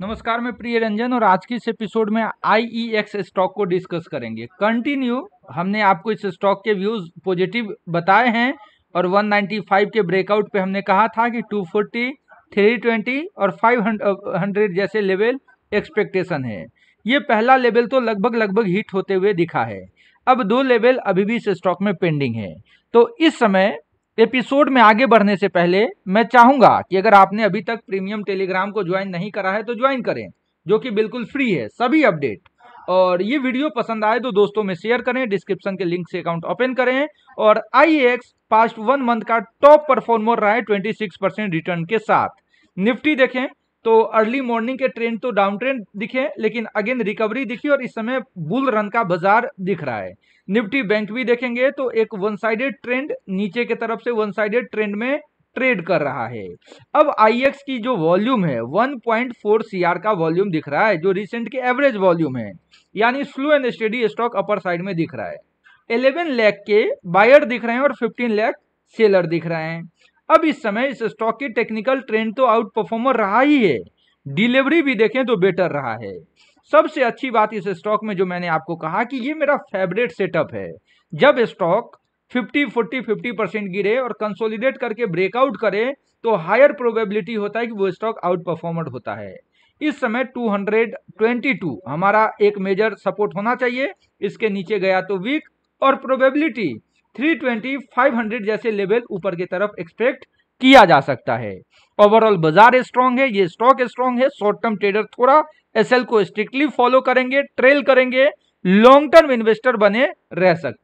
नमस्कार मैं प्रिय रंजन और आज की इस एपिसोड में आई एक्स स्टॉक को डिस्कस करेंगे कंटिन्यू हमने आपको इस स्टॉक के व्यूज पॉजिटिव बताए हैं और 195 के ब्रेकआउट पे हमने कहा था कि 240, 320 और 500 जैसे लेवल एक्सपेक्टेशन है ये पहला लेवल तो लगभग लगभग हिट होते हुए दिखा है अब दो लेवल अभी भी इस स्टॉक में पेंडिंग है तो इस समय एपिसोड में आगे बढ़ने से पहले मैं चाहूंगा कि अगर आपने अभी तक प्रीमियम टेलीग्राम को ज्वाइन नहीं करा है तो ज्वाइन करें जो कि बिल्कुल फ्री है सभी अपडेट और ये वीडियो पसंद आए तो दोस्तों में शेयर करें डिस्क्रिप्शन के लिंक से अकाउंट ओपन करें और IEX past one month का टॉप परफॉर्मर रहा है ट्वेंटी सिक्स परसेंट रिटर्न के साथ निफ्टी देखें तो अर्ली मॉर्निंग के ट्रेंड तो डाउन ट्रेंड दिखे लेकिन अगेन रिकवरी दिखी और इस समय बुल रन का बाजार दिख रहा है निफ्टी बैंक भी देखेंगे तो एक वन साइडेड ट्रेंड नीचे के तरफ से वन साइडेड ट्रेंड में ट्रेड कर रहा है अब आई की जो वॉल्यूम है 1.4 आर का वॉल्यूम दिख रहा है जो रिसेंट के एवरेज वॉल्यूम है यानी slow and steady stock upper side में दिख रहा है 11 लैख के बायर दिख रहे हैं और 15 लैख सेलर दिख रहे हैं अब इस समय इस स्टॉक की टेक्निकल ट्रेंड तो आउट परफॉर्मर रहा ही है डिलीवरी भी देखें तो बेटर रहा है सबसे अच्छी बात इस स्टॉक में जो मैंने आपको कहा कि ये मेरा फेवरेट सेटअप है जब स्टॉक 50 40 50 परसेंट गिरे और कंसोलिडेट करके ब्रेकआउट करे तो हायर प्रोबेबिलिटी होता है कि वो स्टॉक आउट परफॉर्मर होता है इस समय 222 हमारा एक मेजर सपोर्ट होना चाहिए इसके नीचे गया तो वीक और प्रोबेबिलिटी 320 500 जैसे लेवल ऊपर की तरफ एक्सपेक्ट किया जा सकता है ओवरऑल बाजार स्ट्रांग है ये स्टॉक स्ट्रांग है शॉर्ट टर्म ट्रेडर थोड़ा एसएल को स्ट्रिक्टली फॉलो करेंगे ट्रेल करेंगे लॉन्ग टर्म इन्वेस्टर बने रह सकते